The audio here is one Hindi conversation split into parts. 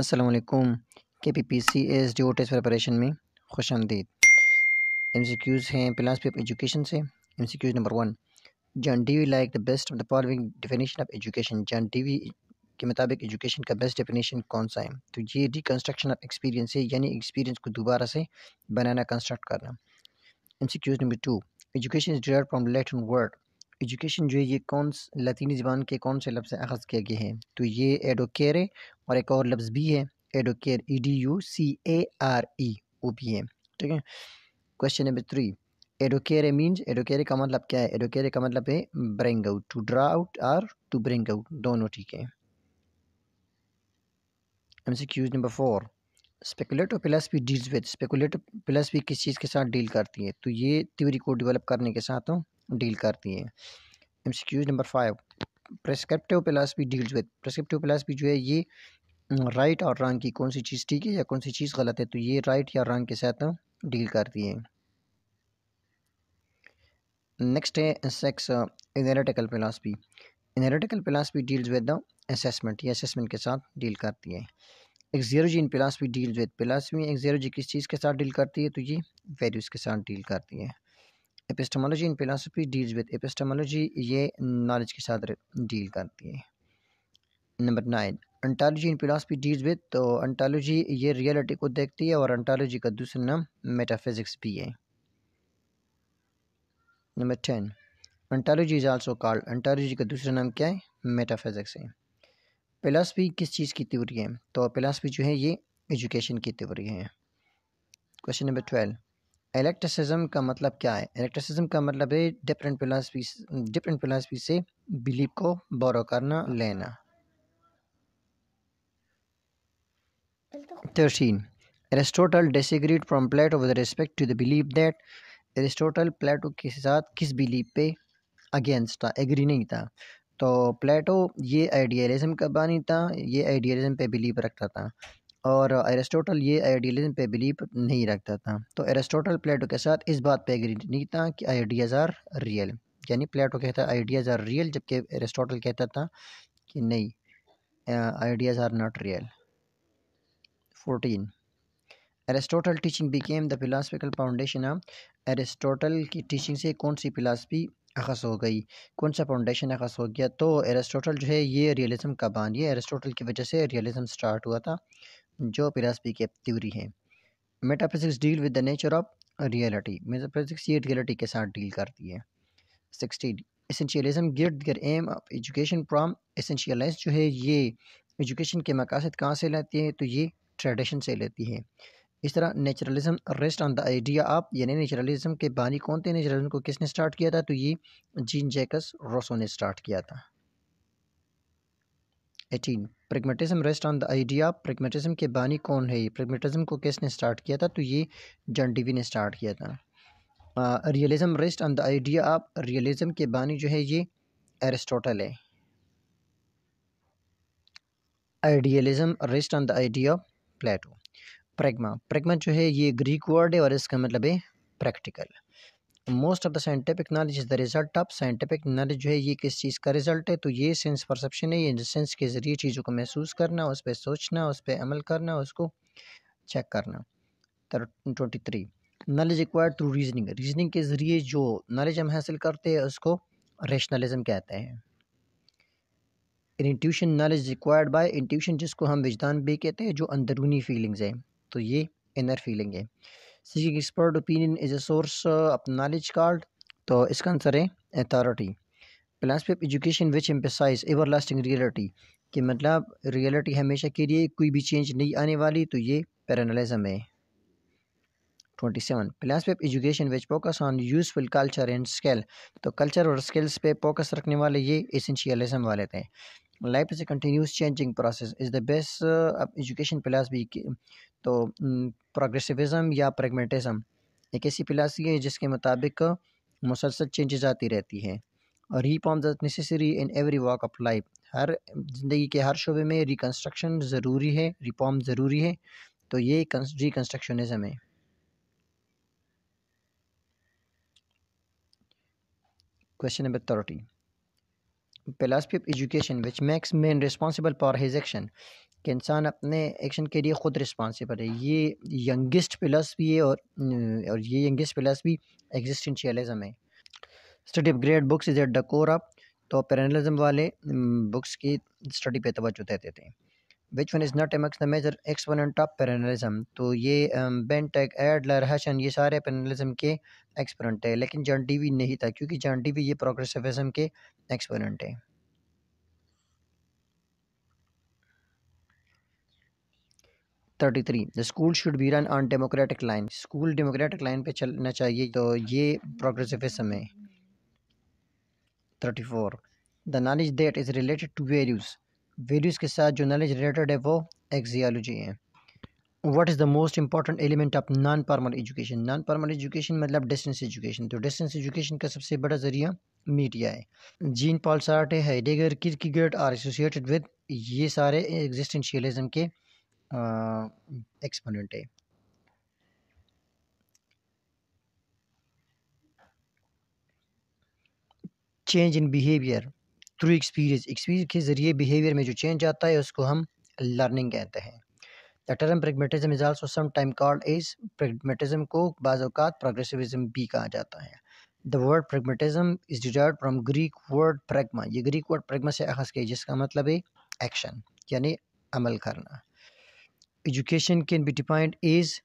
असलकुम K P P C S D O test preparation में खुश आमदीद एम सी क्यूज़ हैं प्लास पे एजुकेशन से M C Qs number one John Dewey like the best of the following definition of education John Dewey के मुताबिक एजुकेशन का बेस्ट डेफिनेशन कौन सा है तो ये कंस्ट्रक्शन ऑफ एक्सपीरियंस है यानी एक्सपीरियंस को दोबारा से बनाना कंस्ट्रक्ट करना M C Qs number two education is derive from in word education जो है ये कौन लतीनी ज़बान के कौन से लफ्ज़ से अखज़ किया गया है तो ये एडोकेर है और एक और लफ्ज़ भी है educare E D U C A R E वो भी है ठीक है question number three educare means educare का मतलब क्या है एडोकेरे का मतलब है bring out to draw out और टू ब्रिंग आउट दोनों ठीक है M C Qs number four speculative philosophy deals with speculative philosophy किस चीज़ के साथ डील करती है तो ये थ्योरी को डेवलप करने के साथ हूँ डील करती हैं M C Qs number five prescriptive philosophy deals with prescriptive philosophy जो है ये राइट और रंग की कौन सी चीज़ ठीक है या कौन सी चीज़ गलत है तो ये राइट या रंग के साथ डील करती है नेक्स्ट है सेक्स इनहेरिटिकल फिलासफी इनहेरिटिकल philosophy deals with the assessment या असेसमेंट के साथ डील करती है axiology in philosophy deals with philosophy axiology किस चीज़ के साथ डील करती है तो ये वैल्यूज़ के साथ डील करती है epistemology in philosophy deals with epistemology ये नॉलेज के साथ डील करती है number nine ontology in philosophy deals with तो अंटालोजी ये रियलिटी को देखती है और अंटालोजी का दूसरा नाम मेटाफिजिक्स भी है number ten ontology is also called ontology का दूसरा नाम क्या है मेटाफिजिक्स है फिलासफी किस चीज़ की थ्योरी है तो फिलासफी जो है ये एजुकेशन की थ्योरी है क्वेश्चन नंबर ट्वेल्व इलेक्ट्रिसिज्म का मतलब क्या है इलेक्ट्रिसिज्म का मतलब है डिफरेंट फिलासफी डिफरेंट फिलासफी से बिलीव को बोरो करना लेना thirteen Aristotle disagreed from Plato with respect to the believe that Aristotle Plato के साथ किस बिलीव पे अगेंस्ट था एग्री नहीं था तो प्लेटो ये आइडियलिज्म का बानी था ये आइडियलिज्म पे बिलीव रखता था और एरिस्टोटल ये आइडियलिज्म पे बिलीव नहीं रखता था तो एरिस्टोटल प्लेटो के साथ इस बात पे एग्री नहीं था कि आइडियाज़ आर रियल यानी प्लेटो कहता आइडियाज़ आर रियल जबकि एरिस्टोटल कहता था कि नहीं ideas are not real fourteen Aristotle teaching became the philosophical foundation of Aristotle की टीचिंग से कौन सी फिलासफी अखस हो गई कौन सा फाउंडेशन अखस हो गया तो एरिस्टोटल जो है ये रियलिज्म का बान ये एरिस्टोटल की वजह से रियलिज्म स्टार्ट हुआ था जो फिलासफी की थ्योरी है metaphysics deal with the nature of reality metaphysics ये रियलिटी के साथ डील करती है sixteen essentialism aim of education from essentialise जो है ये एजुकेशन के मकासद कहाँ से लेती है तो ये ट्रेडिशन से लेती है इस तरह naturalism rest on the idea of यानी नेचुरलिज्म के बानी कौन थे नेचुरलिज्म को किसने स्टार्ट किया था तो ये जीन जैकस रोसो ने स्टार्ट किया था eighteen pragmatism rest on the idea pragmatism के बानी कौन है ये प्रेगमेटिज्म को किसने स्टार्ट किया था तो ये जॉन डीवी ने स्टार्ट किया था realism rest on the idea of realism के बानी जो है ये एरिस्टोटल है idealism rest on the idea Plato pragma pragma जो है ये ग्रीक वर्ड है और इसका मतलब है practical most of the scientific knowledge is the result of scientific knowledge जो है ये किस चीज़ का रिजल्ट है तो ये सेंस परसेप्शन है ये सेंस के ज़रिए चीज़ों को महसूस करना उस पर सोचना उस पर अमल करना उसको चेक करना twenty three knowledge acquired through reasoning reasoning के ज़रिए जो नॉलेज हम हासिल करते हैं उसको रेशनलिज्म कहते हैं intuition knowledge required by intuition जिसको हम विजदान भी कहते हैं जो अंदरूनी फीलिंग्स हैं तो ये इनर फीलिंग है seeking expert opinion is a source of knowledge card तो इसका आंसर है authority philosophy of education which emphasise everlasting reality कि मतलब रियलिटी हमेशा के लिए कोई भी चेंज नहीं आने वाली तो ये पैरानलिज्म है twenty seven philosophy of education which focus on useful culture and skill तो कल्चर और स्किल्स पे फोकस रखने वाले ये एसेंशियलिज्म वाले थे life is a continuous changing process is the best education plus भी तो प्रोग्रेसिविज़म mm, या प्रेगमेटिज़म एक ऐसी फिलासफी है जिसके मुताबिक uh, मुसलसल चेंजेज़ आती रहती है और reform necessary in every walk of life हर ज़िंदगी के हर शोबे में रिकन्स्ट्रक्शन ज़रूरी है रिफॉर्म ज़रूरी है तो ये रिकन्स्ट्रक्शनिज़म है question number thirty philosophy of education which makes men responsible for his action कि इंसान अपने एक्शन के लिए ख़ुद रिस्पॉन्सिबल है ये यंगेस्ट फिलासफी है और और ये यंगेस्ट फिलासफी एग्जिस्टेंशियलिज्म है study of great books is at the core of तो पेरलिज्म वाले बुक्स की स्टडी पे तवज्जो देते थे which one is not amongst the major exponent टॉप पैरलिज्म तो ये बेंटेक एडलर हसन ये सारे पैरलिज्म के एक्सपोनेंट है लेकिन जॉन डीवी नहीं था क्योंकि जॉन डीवी ये प्रोग्रेसिविज्म के एक्सपोनेंट है thirty three the school should be run on democratic line school democratic line पे चलना चाहिए तो ये प्रोग्रेसिव है thirty four the knowledge that is related to values values के साथ जो नॉलेज रिलेटेड है वो एक्जियालॉजी है what is the most important element of non formal education non formal education मतलब डिस्टेंस एजुकेशन तो डिस्टेंस एजुकेशन का सबसे बड़ा जरिया मीडिया है Jean Paul सार्टे Heidegger Kierkegaard are associated with ये सारे एग्जिस्टेंशियलिज्म के एक्सपोनेंट है change in behaviour through experience experience के ज़रिए बिहेवियर में जो चेंज आता है उसको हम लर्निंग कहते हैं the term pragmatism is also sometime called is pragmatism को बाज़ात प्रोग्रेसिविज्म भी कहा जाता है the word pragmatism is derive from Greek word pragma ये ग्रीक वर्ड प्रेगमा से अखज किया जिसका मतलब है एक्शन यानी अमल करना education can be defined is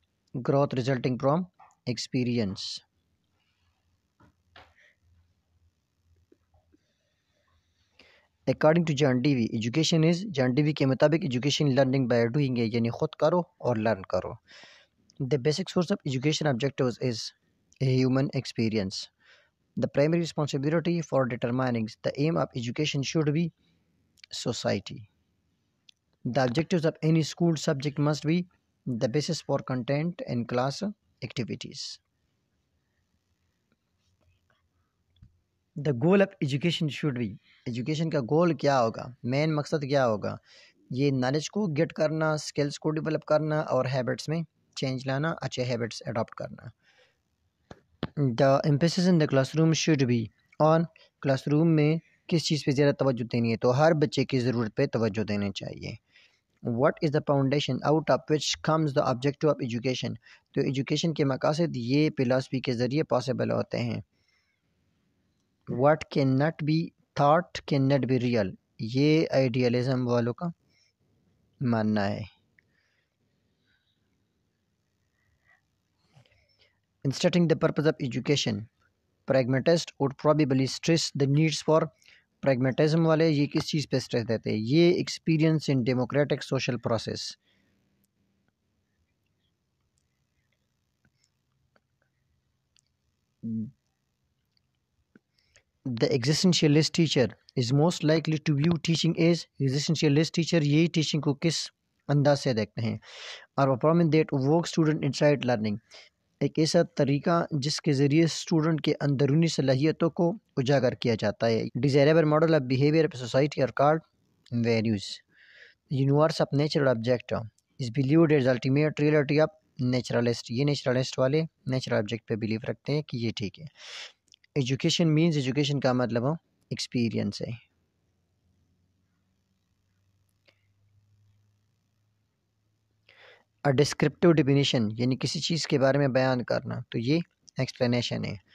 growth resulting from experience according to John Dewey education is John Dewey के मुताबिक एजुकेशन लर्निंग बाय डूइंग है यानी खुद करो और लर्न करो the basic source of education objective is human experience the primary responsibility for determining the aim of education should be society the objective of any school subject must be the basis for content and class activities the goal of education should be education का गोल क्या होगा मेन मकसद क्या होगा ये नॉलेज को गेट करना स्किल्स को डेवलप करना और हैबिट्स में चेंज लाना अच्छे हैबिट्स अडॉप्ट करना the emphasis in the room should be on classroom में किस चीज़ पे ज़्यादा तोज्जो देनी है तो हर बच्चे की ज़रूरत पे तोज्जो देनी चाहिए what is the foundation out of which comes the objective of education तो एजुकेशन के मकासद ये फिलासफी के ज़रिए पॉसिबल होते हैं what can not be thought can not be real ये आइडियलिज्म वालों का मानना है in stating the purpose of education pragmatist would probably stress the needs for pragmatism वाले ये किस चीज़ पे स्ट्रेस देते हैं ये experience in democratic social process the existentialist teacher is most likely to view teaching as existentialist teacher यही टीचिंग को किस अंदाज से देखते हैं और प्रॉमिन डेट वर्क स्टूडेंट इनसाइड लर्निंग एक ऐसा तरीका जिसके ज़रिए स्टूडेंट के अंदरूनी सलाहियतों को उजागर किया जाता है desirable model of behaviour of society और card values universe of natural object is believed is ultimate reality of naturalist ये नेचुरलिस्ट वाले नेचुरल ऑब्जेक्ट पे बिलीव रखते हैं कि ये ठीक है एजुकेशन मींस एजुकेशन का मतलब एक्सपीरियंस है अ डिस्क्रिप्टिव डिफिनीशन यानी किसी चीज़ के बारे में बयान करना तो ये एक्सप्लेनेशन है